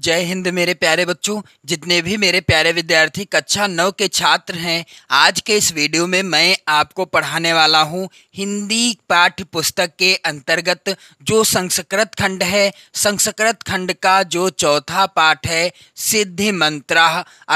जय हिंद मेरे प्यारे बच्चों जितने भी मेरे प्यारे विद्यार्थी कक्षा नौ के छात्र हैं आज के इस वीडियो में मैं आपको पढ़ाने वाला हूँ हिंदी पाठ्य पुस्तक के अंतर्गत जो संस्कृत खंड है संस्कृत खंड का जो चौथा पाठ है सिद्धि मंत्रा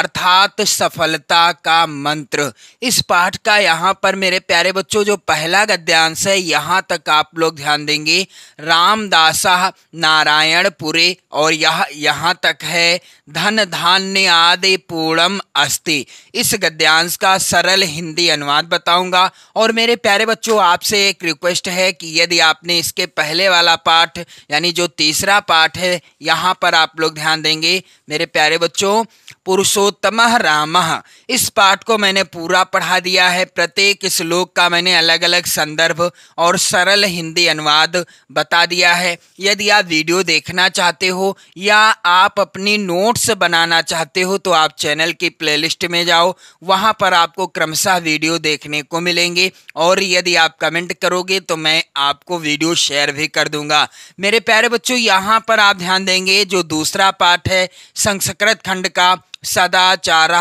अर्थात सफलता का मंत्र इस पाठ का यहाँ पर मेरे प्यारे बच्चों जो पहला गद्यांश है यहाँ तक आप लोग ध्यान देंगे रामदासा नारायणपुरे और यह यहाँ यहाँ तक है धन धान्य आदि पूर्णम अस्ति इस गद्यांश का सरल हिंदी अनुवाद बताऊंगा और मेरे प्यारे बच्चों आपसे एक रिक्वेस्ट है कि यदि आपने इसके पहले वाला पाठ यानी जो तीसरा पाठ है यहाँ पर आप लोग ध्यान देंगे मेरे प्यारे बच्चों पुरुषोत्तम राम इस पाठ को मैंने पूरा पढ़ा दिया है प्रत्येक श्लोक का मैंने अलग अलग संदर्भ और सरल हिंदी अनुवाद बता दिया है यदि आप वीडियो देखना चाहते हो या आप अपनी नोट्स बनाना चाहते हो तो आप चैनल की प्लेलिस्ट में जाओ वहाँ पर आपको क्रमशः वीडियो देखने को मिलेंगे और यदि आप कमेंट करोगे तो मैं आपको वीडियो शेयर भी कर दूंगा मेरे प्यारे बच्चों यहाँ पर आप ध्यान देंगे जो दूसरा पाठ है संस्कृत खंड का सदाचार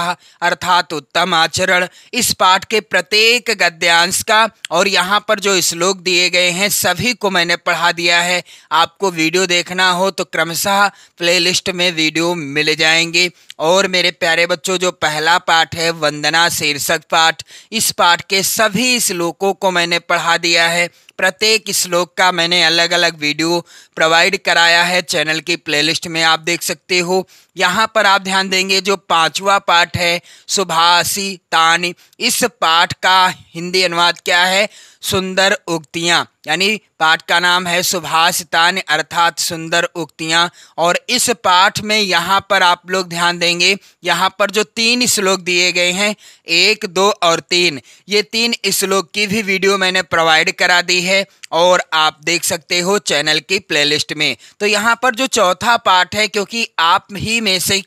अर्थात उत्तम आचरण इस पाठ के प्रत्येक गद्यांश का और यहाँ पर जो श्लोक दिए गए हैं सभी को मैंने पढ़ा दिया है आपको वीडियो देखना हो तो क्रमशः प्लेलिस्ट में वीडियो मिल जाएंगे और मेरे प्यारे बच्चों जो पहला पाठ है वंदना शीर्षक पाठ इस पाठ के सभी श्लोकों को मैंने पढ़ा दिया है प्रत्येक श्लोक का मैंने अलग अलग वीडियो प्रोवाइड कराया है चैनल की प्लेलिस्ट में आप देख सकते हो यहाँ पर आप ध्यान देंगे जो पांचवा पाठ है सुभाषी तानी इस पाठ का हिंदी अनुवाद क्या है सुंदर उक्तियाँ यानी पाठ का नाम है सुभाषितान अर्थात सुंदर उक्तियाँ और इस पाठ में यहाँ पर आप लोग ध्यान देंगे यहाँ पर जो तीन श्लोक दिए गए हैं एक दो और तीन ये तीन श्लोक की भी वीडियो मैंने प्रोवाइड करा दी है और आप देख सकते हो चैनल की प्लेलिस्ट में तो यहाँ पर जो चौथा पाठ है क्योंकि आप ही में से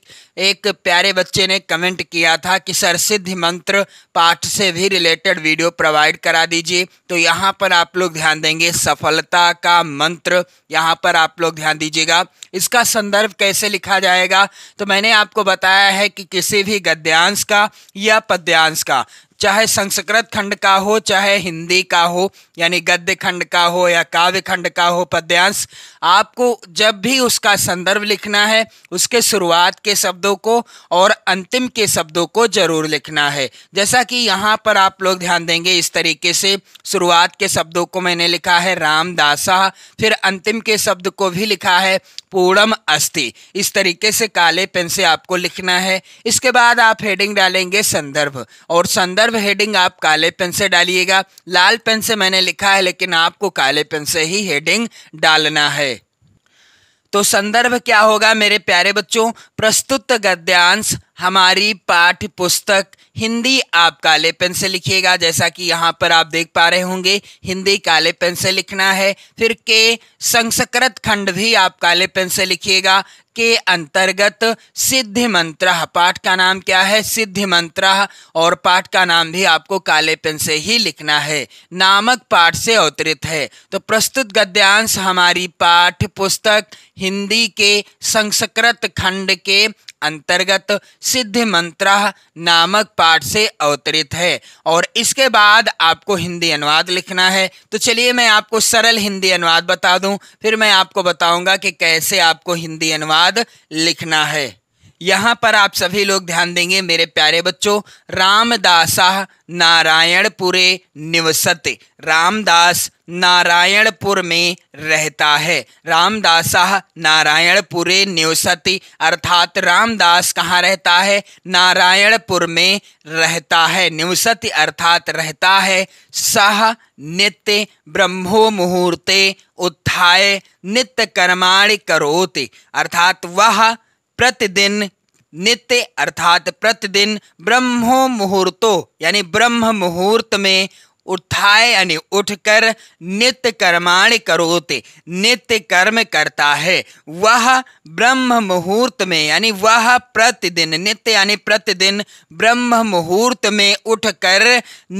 एक प्यारे बच्चे ने कमेंट किया था कि सर सिद्धि मंत्र पाठ से भी रिलेटेड वीडियो प्रोवाइड करा दीजिए तो यहाँ पर आप लोग ध्यान देंगे सफलता का मंत्र यहाँ पर आप लोग ध्यान दीजिएगा इसका संदर्भ कैसे लिखा जाएगा तो मैंने आपको बताया है कि किसी भी गद्यांश का या पद्यांश का चाहे संस्कृत खंड का हो चाहे हिंदी का हो यानी गद्य खंड का हो या काव्य खंड का हो पद्यांश आपको जब भी उसका संदर्भ लिखना है उसके शुरुआत के शब्दों को और अंतिम के शब्दों को जरूर लिखना है जैसा कि यहाँ पर आप लोग ध्यान देंगे इस तरीके से शुरुआत के शब्दों को मैंने लिखा है रामदासा फिर अंतिम के शब्द को भी लिखा है पूर्णम अस्थि इस तरीके से काले पेन से आपको लिखना है इसके बाद आप हेडिंग डालेंगे संदर्भ और संदर्भ सर्व हेडिंग आप काले पेन से डालिएगा लाल पेन से मैंने लिखा है लेकिन आपको काले पेन से ही हेडिंग डालना है तो संदर्भ क्या होगा मेरे प्यारे बच्चों प्रस्तुत गद्यांश हमारी पाठ्य पुस्तक हिंदी आप काले पेन से लिखिएगा जैसा कि यहाँ पर आप देख पा रहे होंगे हिंदी काले पेन से लिखना है फिर के संस्कृत खंड भी आप काले पेन से लिखिएगा के अंतर्गत सिद्धि मंत्र पाठ का नाम क्या है सिद्धि मंत्र और पाठ का नाम भी आपको काले पेन से ही लिखना है नामक पाठ से अवतरित है तो प्रस्तुत गद्यांश हमारी पाठ्य पुस्तक हिंदी के संस्कृत खंड के अंतर्गत सिद्ध मंत्रा नामक पाठ से अवतरित है और इसके बाद आपको हिंदी अनुवाद लिखना है तो चलिए मैं आपको सरल हिंदी अनुवाद बता दूं फिर मैं आपको बताऊंगा कि कैसे आपको हिंदी अनुवाद लिखना है यहाँ पर आप सभी लोग ध्यान देंगे मेरे प्यारे बच्चों रामदासा नारायणपुरे निवसत रामदास नारायणपुर में रहता है रामदासा नारायणपुरे निवसति अर्थात रामदास कहाँ रहता है नारायणपुर में रहता है निवसति अर्थात रहता है सह नित्य ब्रह्मो मुहूर्ते उत्थाय नित्य कर्माणि करोति अर्थात वह प्रतिदिन नित्य अर्थात प्रतिदिन ब्रह्मो मुहूर्तो यानी ब्रह्म मुहूर्त में उठाए यानी उठकर नित्य कर्माण करोते नित्य कर्म करता है वह ब्रह्म मुहूर्त में यानी वह प्रतिदिन नित्य यानी प्रतिदिन ब्रह्म मुहूर्त में उठकर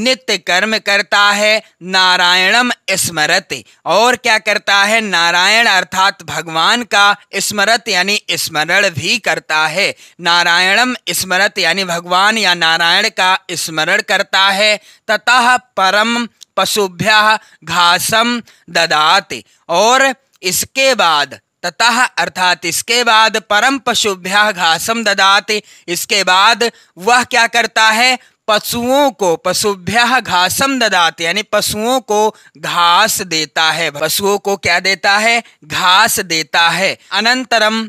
नित्य कर्म करता है नारायणम स्मरत और क्या करता है नारायण अर्थात भगवान का स्मरत यानी स्मरण भी करता है नारायणम स्मरत यानी भगवान या नारायण का स्मरण करता है ततः पर चारम पशुभ्य घासम ददाते और इसके बाद ततः अर्थात इसके बाद परम पशुभ्या घासम ददाते इसके बाद वह क्या करता है पशुओं को पशुभ्या घासम ददाते यानी पशुओं को घास देता है पशुओं को क्या देता है घास देता है अनंतरम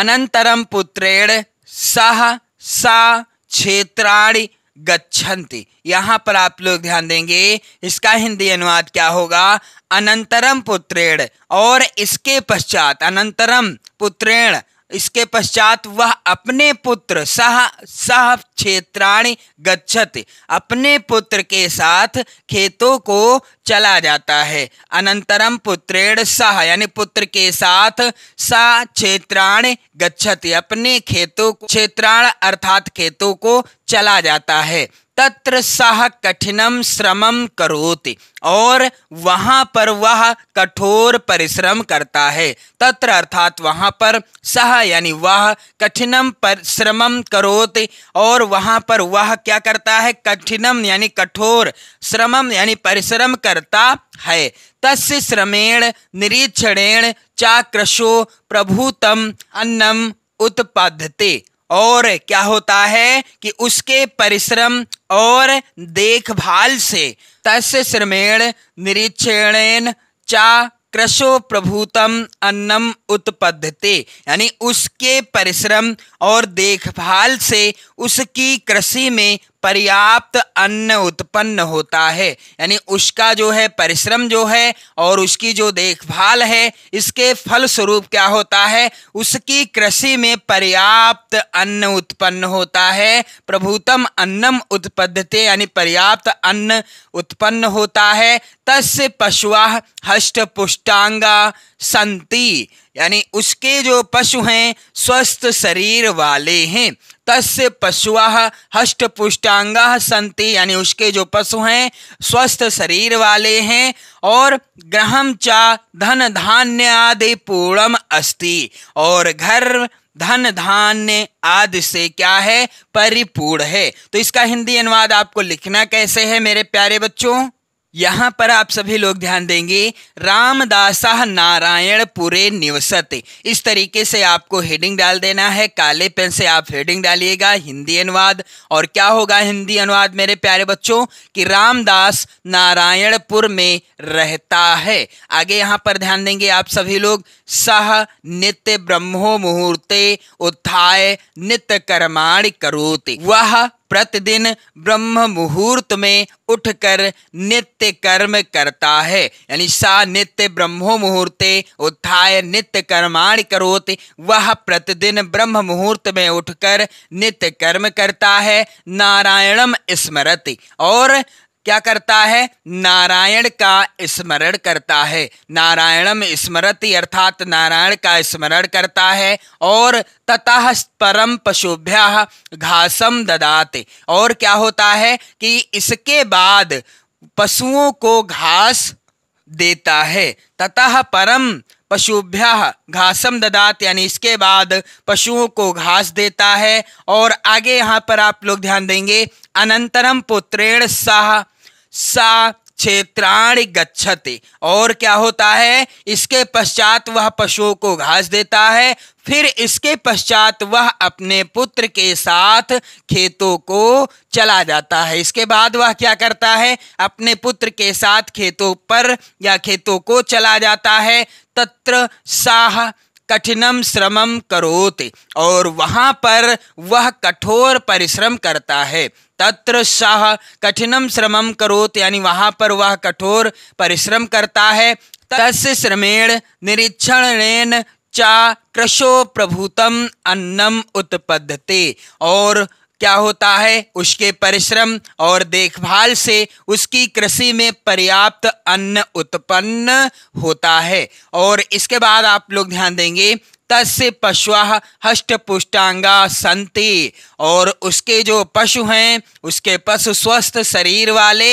अनंतरम पुत्रेण सह सा क्षेत्राणी गच्छन्ति यहाँ पर आप लोग ध्यान देंगे इसका हिंदी अनुवाद क्या होगा अनंतरम पुत्रेण और इसके पश्चात अनंतरम पुत्रेण इसके पश्चात वह अपने पुत्र सह सह क्षेत्राणी गच्छत अपने पुत्र के साथ खेतों को चला जाता है अनंतरम पुत्रेण सह यानी पुत्र के साथ सह क्षेत्राण गच्छति अपने खेतों क्षेत्राण अर्थात खेतों को चला जाता है तत्र सह कठिनम श्रमम करोति और वहाँ पर वह कठोर परिश्रम करता है तत्र अर्थात वहाँ पर सह यानी वह कठिनम परिश्रमम करोति और वहाँ पर वह क्या करता है कठिनम यानी कठोर श्रमम यानी परिश्रम करता है तस्य श्रमेण निरीक्षणेण चाकृशो प्रभुतम अन्नम उत्पादते और क्या होता है कि उसके परिश्रम और देखभाल से तस्य श्रमेण चा कृषो प्रभुतम अन्नम उत्पद्धते यानी उसके परिश्रम और देखभाल से उसकी कृषि में पर्याप्त अन्न उत्पन्न होता है यानी उसका जो है परिश्रम जो है और उसकी जो देखभाल है इसके फल स्वरूप क्या होता है उसकी कृषि में पर्याप्त अन्न उत्पन्न होता है प्रभुतम अन्नम उत्पद्यते यानी पर्याप्त अन्न उत्पन्न होता है तस्य पशुआ हष्ट पुष्टांगा संति यानी उसके जो पशु हैं स्वस्थ शरीर वाले हैं तस्य पशुआ पुष्टांगा संति यानी उसके जो पशु हैं स्वस्थ शरीर वाले हैं और ग्रहम चा धन धान्य आदि पूर्णम अस्ति और घर धन धान्य आदि से क्या है परिपूर्ण है तो इसका हिंदी अनुवाद आपको लिखना कैसे है मेरे प्यारे बच्चों यहाँ पर आप सभी लोग ध्यान देंगे रामदास नारायणपुरे निवसत इस तरीके से आपको हेडिंग डाल देना है काले पेन से आप हेडिंग डालिएगा हिंदी अनुवाद और क्या होगा हिंदी अनुवाद मेरे प्यारे बच्चों कि रामदास नारायणपुर में रहता है आगे यहाँ पर ध्यान देंगे आप सभी लोग सह नित्य ब्रह्मो मुहूर्ते उत्थाय नित्य कर्माण करोते वह प्रतिदिन ब्रह्म मुहूर्त में उठकर नित्य कर्म करता है यानी सा नित्य ब्रह्मो मुहूर्ते उत्थाय नित्य कर्माण करोत वह प्रतिदिन ब्रह्म मुहूर्त में उठकर नित्य कर्म करता है नारायणम स्मरति और क्या करता है नारायण का स्मरण करता है नारायणम स्मृति अर्थात नारायण का स्मरण करता है और ततः परम पशुभ्या घासम ददाते और क्या होता है कि इसके बाद पशुओं को घास देता है ततः परम पशुभ्य घासम ददात यानी इसके बाद पशुओं को घास देता है और आगे यहाँ पर आप लोग ध्यान देंगे अनंतरम पुत्रेण सह सा क्षेत्राण गच्छते और क्या होता है इसके पश्चात वह पशुओं को घास देता है फिर इसके पश्चात वह अपने पुत्र के साथ खेतों को चला जाता है इसके बाद वह क्या करता है अपने पुत्र के साथ खेतों पर या खेतों को चला जाता है तत्र साह कठिनम श्रमम करोत और वहाँ पर वह कठोर परिश्रम करता है तत्र सह कठिनम श्रमम करोत यानी वहाँ पर वह कठोर परिश्रम करता है तस् श्रमेण निरीक्षण चा कृषो प्रभुतम अन्नम उत्पद्यते और क्या होता है उसके परिश्रम और देखभाल से उसकी कृषि में पर्याप्त अन्न उत्पन्न होता है और इसके बाद आप लोग ध्यान देंगे तस्य पशुआ हष्टपुष्टांगा संति और उसके जो पशु हैं उसके पशु स्वस्थ शरीर वाले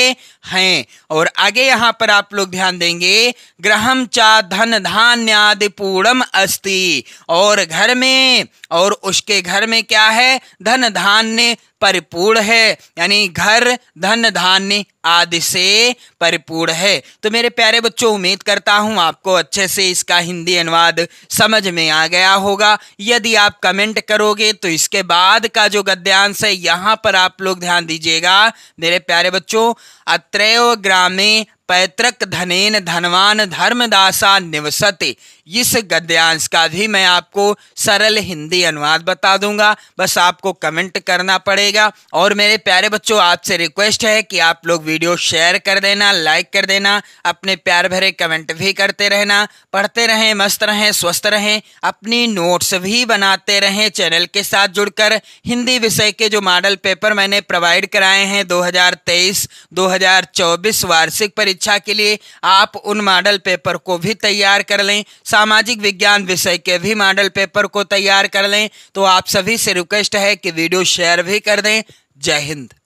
हैं और आगे यहाँ पर आप लोग ध्यान देंगे ग्रहम चा धन धान्य आदि पूर्णम अस्ति और घर में और उसके घर में क्या है धन धान्य परिपूर्ण है यानी घर धन धान्य आदि से परिपूर्ण है तो मेरे प्यारे बच्चों उम्मीद करता हूँ आपको अच्छे से इसका हिंदी अनुवाद समझ में आ गया होगा यदि आप कमेंट करोगे तो इसके बाद का जो गद्यांश है यहाँ पर आप लोग ध्यान दीजिएगा मेरे प्यारे बच्चों त्रयो ग्रामे पैतृक धनेन धनवान धर्मदासा निवसते इस गद्यांश का भी मैं आपको सरल हिंदी अनुवाद बता दूंगा बस आपको कमेंट करना पड़ेगा और मेरे प्यारे बच्चों आपसे रिक्वेस्ट है कि आप लोग वीडियो शेयर कर देना लाइक कर देना अपने प्यार भरे कमेंट भी करते रहना पढ़ते रहें मस्त रहें स्वस्थ रहें अपनी नोट्स भी बनाते रहें चैनल के साथ जुड़कर हिंदी विषय के जो मॉडल पेपर मैंने प्रोवाइड कराए हैं हजार चौबीस वार्षिक परीक्षा के लिए आप उन मॉडल पेपर को भी तैयार कर लें सामाजिक विज्ञान विषय के भी मॉडल पेपर को तैयार कर लें तो आप सभी से रिक्वेस्ट है कि वीडियो शेयर भी कर दें जय हिंद